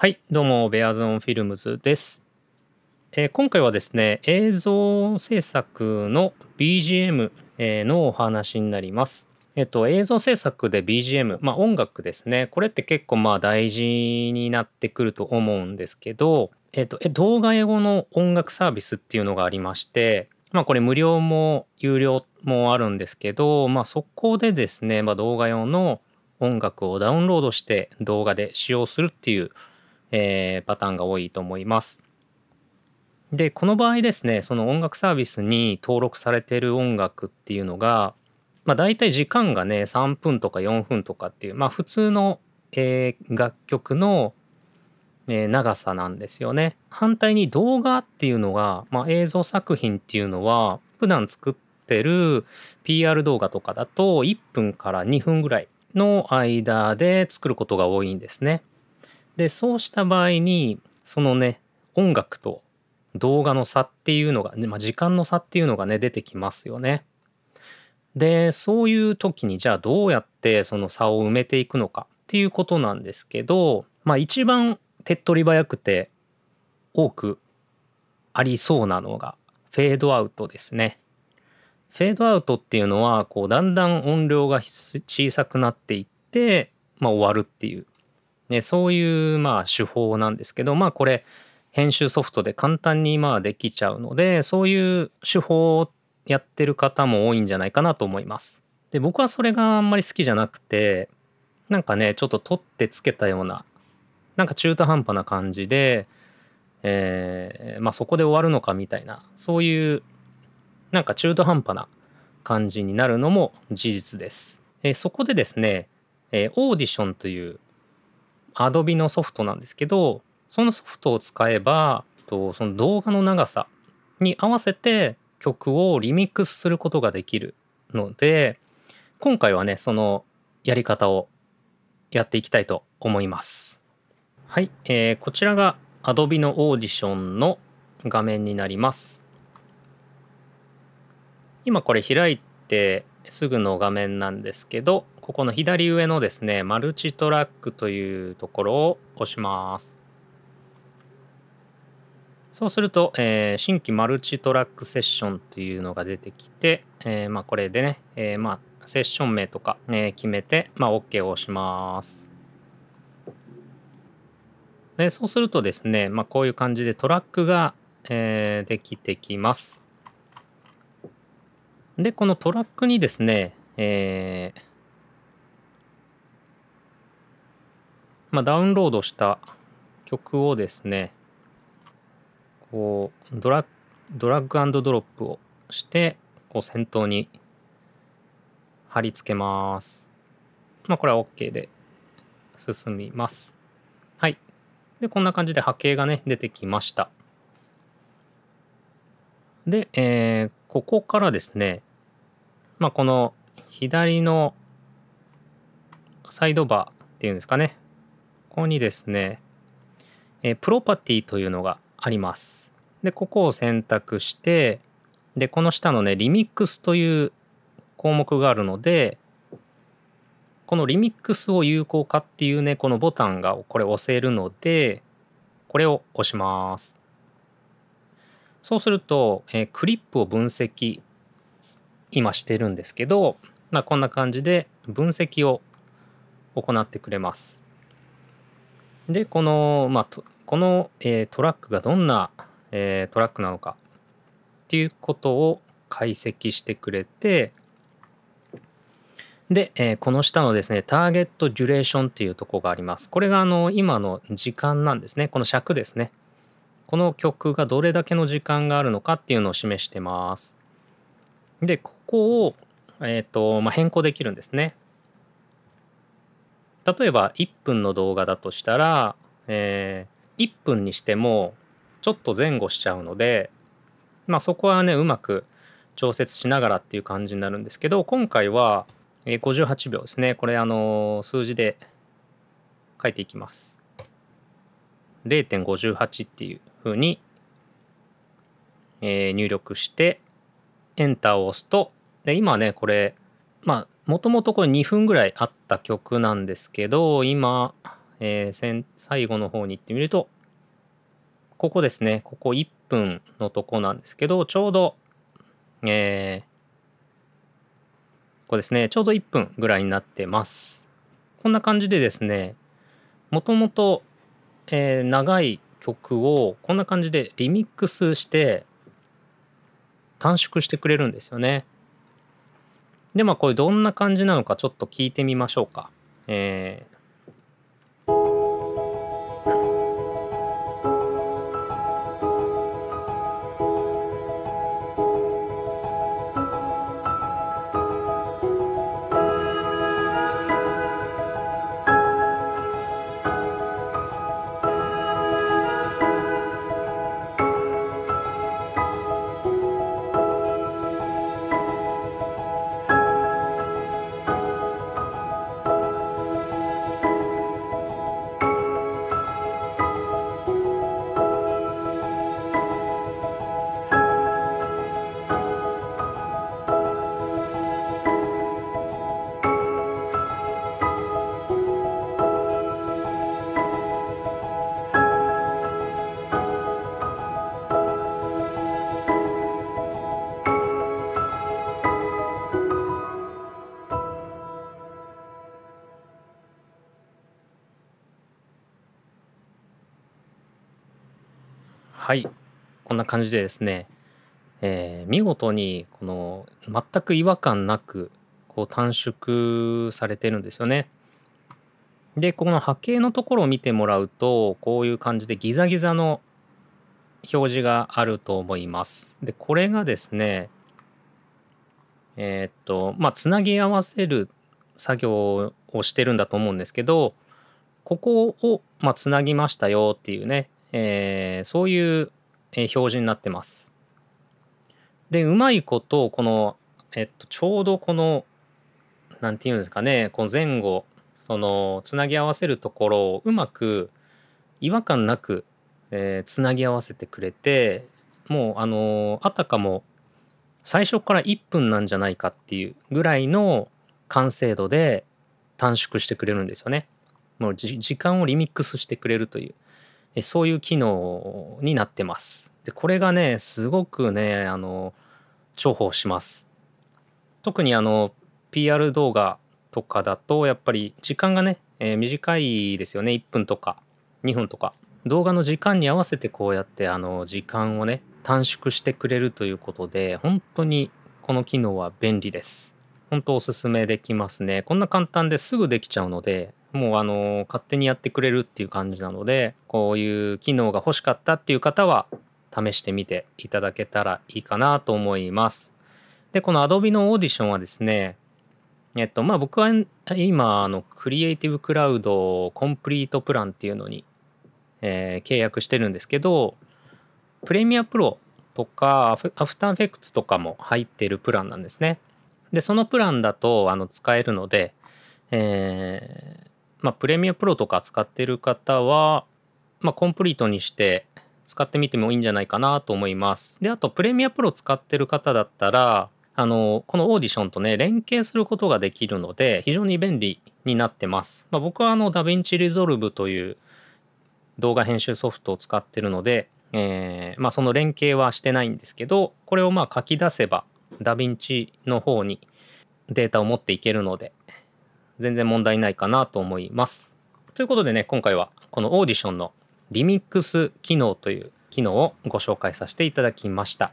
はい、どうも、ベアーンフィルムズです。えー、今回はですね、映像制作の BGM、えー、のお話になります。えっ、と、映像制作で BGM、まあ音楽ですね、これって結構まあ大事になってくると思うんですけど、えっ、と、動画英語の音楽サービスっていうのがありまして、まあこれ無料も有料もあるんですけど、まあそこでですね、まあ、動画用の音楽をダウンロードして動画で使用するっていうえー、パターンが多いと思います。でこの場合ですねその音楽サービスに登録されてる音楽っていうのが、まあ、大体時間がね3分とか4分とかっていうまあ普通の、えー、楽曲の、えー、長さなんですよね。反対に動画っていうのが、まあ、映像作品っていうのは普段作ってる PR 動画とかだと1分から2分ぐらいの間で作ることが多いんですね。でそうした場合にそのね音楽と動画の差っていうのが、まあ、時間の差っていうのがね出てきますよね。でそういう時にじゃあどうやってその差を埋めていくのかっていうことなんですけど、まあ、一番手っ取り早くて多くありそうなのがフェードアウトですね。フェードアウトっていうのはこうだんだん音量が小さくなっていって、まあ、終わるっていうね、そういうまあ手法なんですけどまあこれ編集ソフトで簡単にまあできちゃうのでそういう手法をやってる方も多いんじゃないかなと思います。で僕はそれがあんまり好きじゃなくてなんかねちょっと取ってつけたようななんか中途半端な感じで、えー、まあ、そこで終わるのかみたいなそういうなんか中途半端な感じになるのも事実です。えー、そこでですね、えー、オーディションという Adobe のソフトなんですけどそのソフトを使えばとその動画の長さに合わせて曲をリミックスすることができるので今回はねそのやり方をやっていきたいと思います。はい、えー、こちらが Adobe のオーディションの画面になります。今これ開いてすぐの画面なんですけどここの左上のですね、マルチトラックというところを押します。そうすると、えー、新規マルチトラックセッションっていうのが出てきて、えー、まあ、これでね、えー、まあ、セッション名とか、ね、決めて、まあ、OK を押します。でそうするとですね、まあ、こういう感じでトラックが、えできてきます。で、このトラックにですね、えー、まあ、ダウンロードした曲をですね、こうドラドラッグドロップをしてこう先頭に貼り付けます。まあこれは OK で進みます。はい。で、こんな感じで波形がね、出てきました。で、えー、ここからですね、まあこの左のサイドバーっていうんですかね、こにですね、えプロパティというのがあります。で、ここを選択して、で、この下のね、リミックスという項目があるので、このリミックスを有効化っていうね、このボタンがこれ押せるので、これを押します。そうすると、えー、クリップを分析、今してるんですけど、まあ、こんな感じで分析を行ってくれます。でこの,、まあ、この、えー、トラックがどんな、えー、トラックなのかっていうことを解析してくれてで、えー、この下のですねターゲットデュレーションっていうとこがありますこれがあの今の時間なんですねこの尺ですねこの曲がどれだけの時間があるのかっていうのを示してますでここを、えーとまあ、変更できるんですね例えば1分の動画だとしたら、えー、1分にしてもちょっと前後しちゃうので、まあ、そこはねうまく調節しながらっていう感じになるんですけど今回は58秒ですねこれあの数字で書いていきます0.58っていうふうに、えー、入力してエンターを押すとで今ねこれまあもともとこれ2分ぐらいあった曲なんですけど今、えー、最後の方に行ってみるとここですねここ1分のとこなんですけどちょうど、えー、ここですねちょうど1分ぐらいになってますこんな感じでですねもともと、えー、長い曲をこんな感じでリミックスして短縮してくれるんですよね。でまあこれどんな感じなのかちょっと聞いてみましょうか。えーはいこんな感じでですね、えー、見事にこの全く違和感なくこう短縮されてるんですよね。でこの波形のところを見てもらうとこういう感じでギザギザの表示があると思います。でこれがですねえー、っとまあつなぎ合わせる作業をしてるんだと思うんですけどここを、まあ、つなぎましたよっていうねえー、そういう表示になってます。で、うまいこと、この、えっと、ちょうどこの、何て言うんですかね、この前後、その、つなぎ合わせるところをうまく、違和感なく、えー、つなぎ合わせてくれて、もう、あのあたかも、最初から1分なんじゃないかっていうぐらいの完成度で短縮してくれるんですよね。もう時間をリミックスしてくれるという。そういう機能になってます。でこれがねすごくねあの重宝します。特にあの PR 動画とかだとやっぱり時間がね、えー、短いですよね1分とか2分とか動画の時間に合わせてこうやってあの時間をね短縮してくれるということで本当にこの機能は便利です。本当おすすめできますね。こんな簡単ですぐできちゃうので、もうあの勝手にやってくれるっていう感じなので、こういう機能が欲しかったっていう方は試してみていただけたらいいかなと思います。で、この Adobe のオーディションはですね、えっとまあ僕は今あのクリエイティブクラウドコンプリートプランっていうのに、えー、契約してるんですけど、プレミアプロとかアフターフェクツとかも入ってるプランなんですね。でそのプランだとあの使えるので、えーまあ、プレミアプロとか使ってる方は、まあ、コンプリートにして使ってみてもいいんじゃないかなと思います。であとプレミアプロ使ってる方だったらあのこのオーディションとね連携することができるので非常に便利になってます。まあ、僕はあのダヴィンチリゾルブという動画編集ソフトを使ってるので、えー、まあ、その連携はしてないんですけどこれをまあ書き出せばダヴィンチの方にデータを持っていけるので、全然問題ないかなと思います。ということでね、今回はこのオーディションのリミックス機能という機能をご紹介させていただきました。